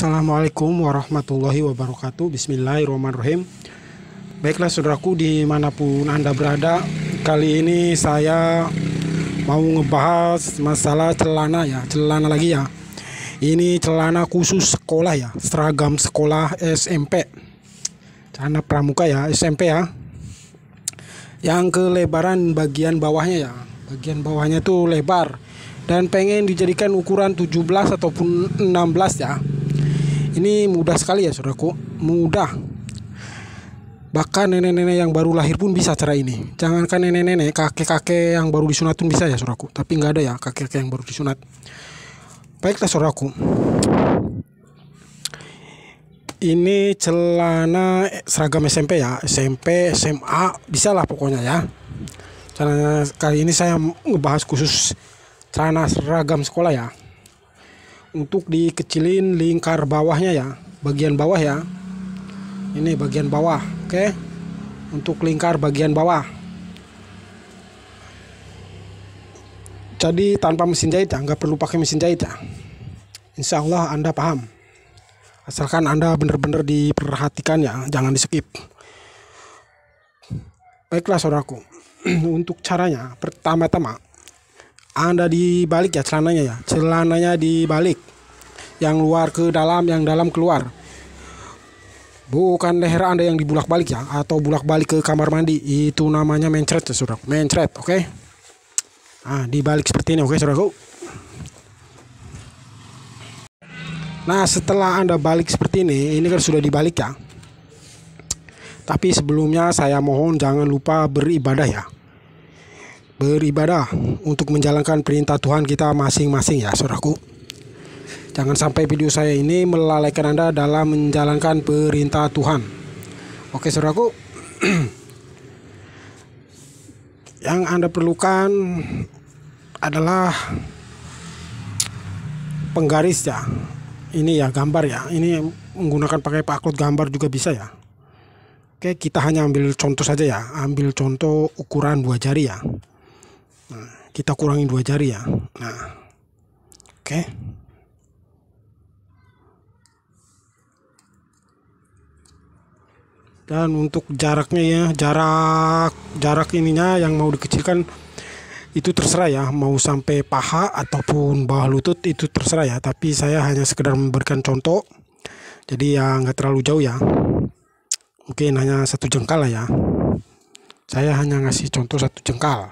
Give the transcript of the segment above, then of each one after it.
Assalamualaikum warahmatullahi wabarakatuh Bismillahirrahmanirrahim Baiklah saudaraku dimanapun anda berada Kali ini saya mau ngebahas masalah celana ya Celana lagi ya Ini celana khusus sekolah ya Seragam sekolah SMP Celana pramuka ya SMP ya Yang kelebaran bagian bawahnya ya Bagian bawahnya tuh lebar dan pengen dijadikan ukuran 17 ataupun 16 ya ini mudah sekali ya saudaraku, mudah. Bahkan nenek-nenek yang baru lahir pun bisa cara ini. Jangankan nenek-nenek, kakek-kakek yang baru disunat pun bisa ya saudaraku. Tapi nggak ada ya kakek-kakek yang baru disunat. Baiklah saudaraku. Ini celana seragam SMP ya, SMP, SMA, bisa lah pokoknya ya. Celana kali ini saya ngebahas khusus celana seragam sekolah ya untuk dikecilin lingkar bawahnya ya bagian bawah ya ini bagian bawah oke okay? untuk lingkar bagian bawah jadi tanpa mesin jahit ya nggak perlu pakai mesin jahit ya Insya Allah Anda paham asalkan Anda benar-benar diperhatikan ya jangan di skip baiklah saudaraku untuk caranya pertama-tama anda balik ya celananya ya. Celananya di balik, Yang luar ke dalam, yang dalam keluar. Bukan leher Anda yang dibulak-balik ya atau bulak-balik ke kamar mandi. Itu namanya mencret ya, Saudara. Mencret, oke? Okay? Nah, balik seperti ini, oke, okay, Saudaraku. Nah, setelah Anda balik seperti ini, ini kan sudah dibalik ya. Tapi sebelumnya saya mohon jangan lupa beribadah ya beribadah untuk menjalankan perintah Tuhan kita masing-masing ya saudaraku. Jangan sampai video saya ini melalaikan Anda dalam menjalankan perintah Tuhan. Oke saudaraku. Yang Anda perlukan adalah penggaris ya. Ini ya gambar ya. Ini menggunakan pakai paklot gambar juga bisa ya. Oke, kita hanya ambil contoh saja ya. Ambil contoh ukuran dua jari ya kita kurangi dua jari ya nah oke okay. dan untuk jaraknya ya jarak jarak ininya yang mau dikecilkan itu terserah ya mau sampai paha ataupun bawah lutut itu terserah ya tapi saya hanya sekedar memberikan contoh jadi ya nggak terlalu jauh ya mungkin hanya satu jengkal lah ya saya hanya ngasih contoh satu jengkal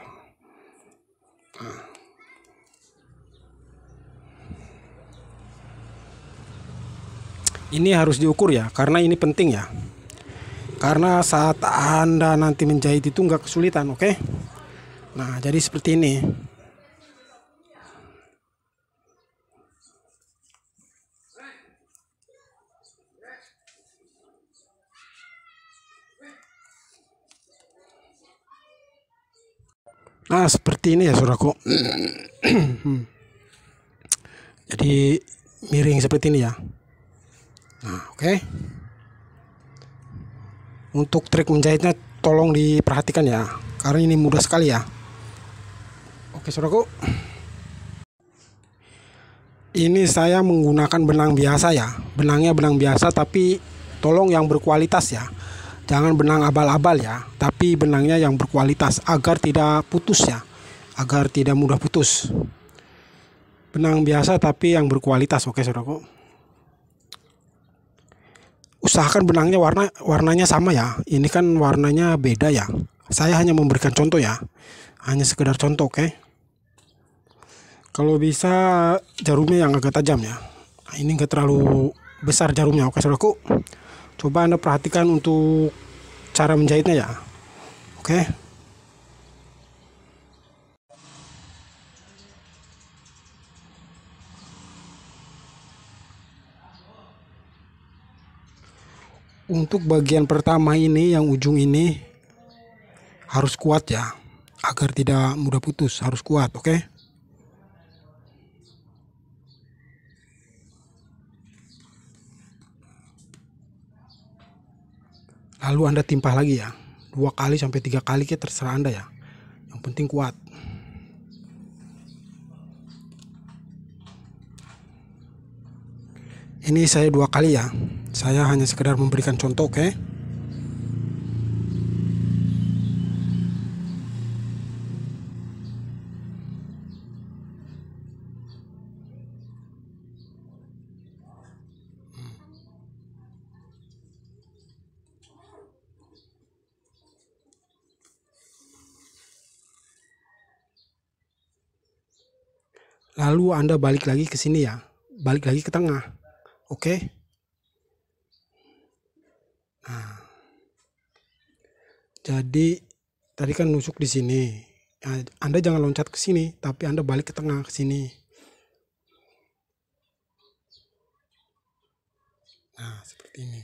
ini harus diukur ya, karena ini penting ya. Karena saat Anda nanti menjahit itu nggak kesulitan, oke? Okay? Nah, jadi seperti ini. Nah seperti ini ya suraku, Jadi miring seperti ini ya Nah oke okay. Untuk trik menjahitnya tolong diperhatikan ya Karena ini mudah sekali ya Oke suraku. Ini saya menggunakan benang biasa ya Benangnya benang biasa tapi tolong yang berkualitas ya jangan benang abal-abal ya tapi benangnya yang berkualitas agar tidak putus ya agar tidak mudah putus benang biasa tapi yang berkualitas oke saudaraku usahakan benangnya warna warnanya sama ya ini kan warnanya beda ya saya hanya memberikan contoh ya hanya sekedar contoh oke kalau bisa jarumnya yang agak tajam ya ini enggak terlalu besar jarumnya oke saudaraku coba anda perhatikan untuk cara menjahitnya ya oke okay. untuk bagian pertama ini yang ujung ini harus kuat ya agar tidak mudah putus harus kuat oke okay? lalu Anda timpah lagi ya. Dua kali sampai tiga kali ya terserah Anda ya. Yang penting kuat. Ini saya dua kali ya. Saya hanya sekedar memberikan contoh, oke? Okay? lalu Anda balik lagi ke sini ya, balik lagi ke tengah. Oke. Okay? Nah. Jadi tadi kan nusuk di sini. Ya, Anda jangan loncat ke sini, tapi Anda balik ke tengah ke sini. Nah, seperti ini.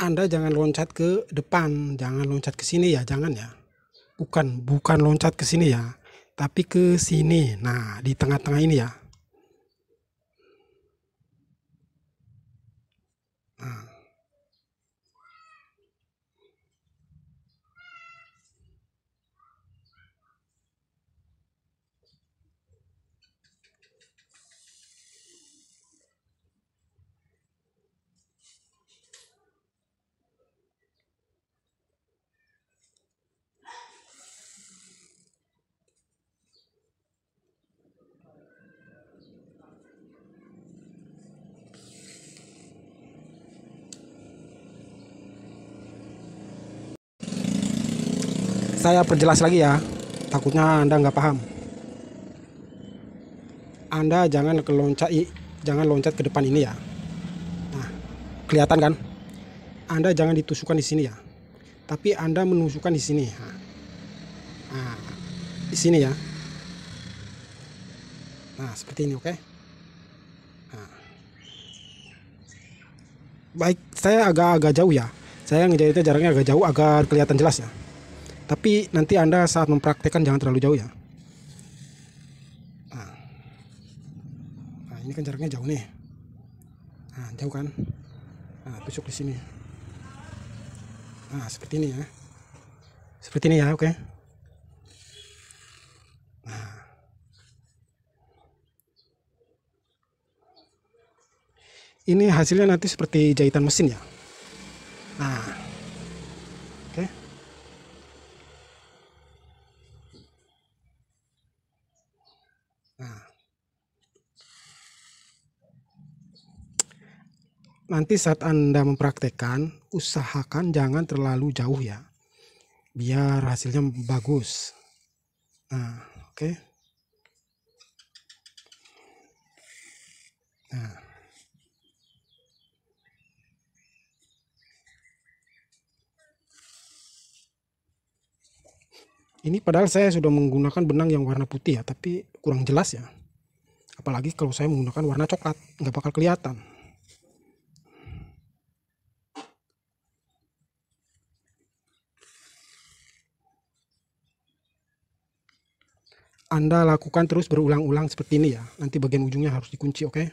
Anda jangan loncat ke depan, jangan loncat ke sini ya, jangan ya. Bukan, bukan loncat ke sini ya, tapi ke sini. Nah, di tengah-tengah ini ya. saya perjelas lagi ya takutnya anda nggak paham anda jangan keloncat jangan loncat ke depan ini ya nah kelihatan kan anda jangan ditusukkan di sini ya tapi anda menusukkan di sini nah, nah di sini ya nah seperti ini oke okay? nah. baik saya agak-agak jauh ya saya itu jaraknya agak jauh agar kelihatan jelas ya tapi nanti Anda saat mempraktekkan jangan terlalu jauh ya. Nah, nah ini kan jaraknya jauh nih. Nah, jauh kan? Nah, tusuk di sini. Nah, seperti ini ya. Seperti ini ya, oke. Okay? Nah. Ini hasilnya nanti seperti jahitan mesin ya. nanti saat Anda mempraktekkan, usahakan jangan terlalu jauh ya. Biar hasilnya bagus. Nah, oke. Okay. Nah. Ini padahal saya sudah menggunakan benang yang warna putih ya, tapi kurang jelas ya. Apalagi kalau saya menggunakan warna coklat, nggak bakal kelihatan. Anda lakukan terus berulang-ulang seperti ini ya. Nanti bagian ujungnya harus dikunci, oke? Okay?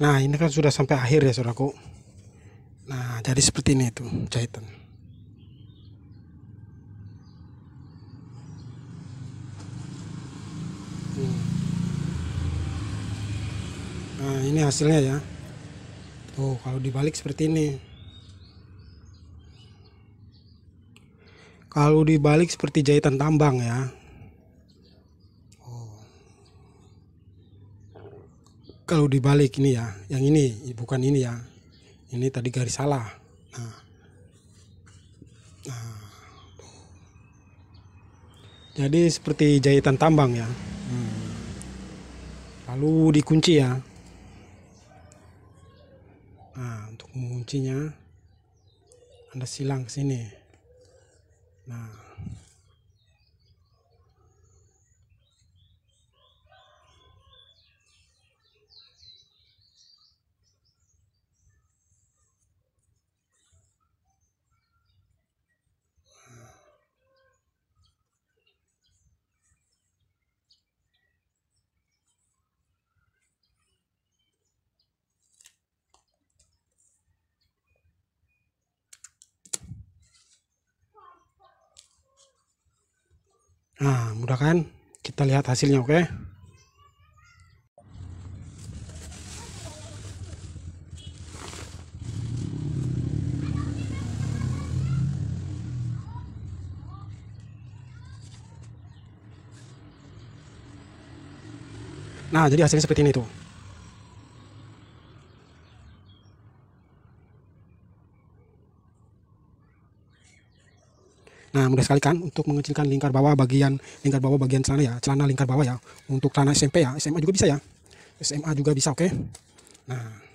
Nah ini kan sudah sampai akhir ya saudaraku. Nah jadi seperti ini itu jahitan. Hmm. Nah ini hasilnya ya. Tuh kalau dibalik seperti ini. Kalau dibalik seperti jahitan tambang ya. kalau dibalik ini ya yang ini bukan ini ya ini tadi garis salah nah, nah jadi seperti jahitan tambang ya hmm. lalu dikunci ya nah untuk menguncinya anda silang ke sini nah Nah, mudah kan? Kita lihat hasilnya, oke? Okay? Nah, jadi hasilnya seperti ini tuh. Nah, mudah sekali kan untuk mengecilkan lingkar bawah bagian lingkar bawah bagian celana ya, celana lingkar bawah ya. Untuk celana SMP ya, SMA juga bisa ya. SMA juga bisa, oke. Okay? Nah,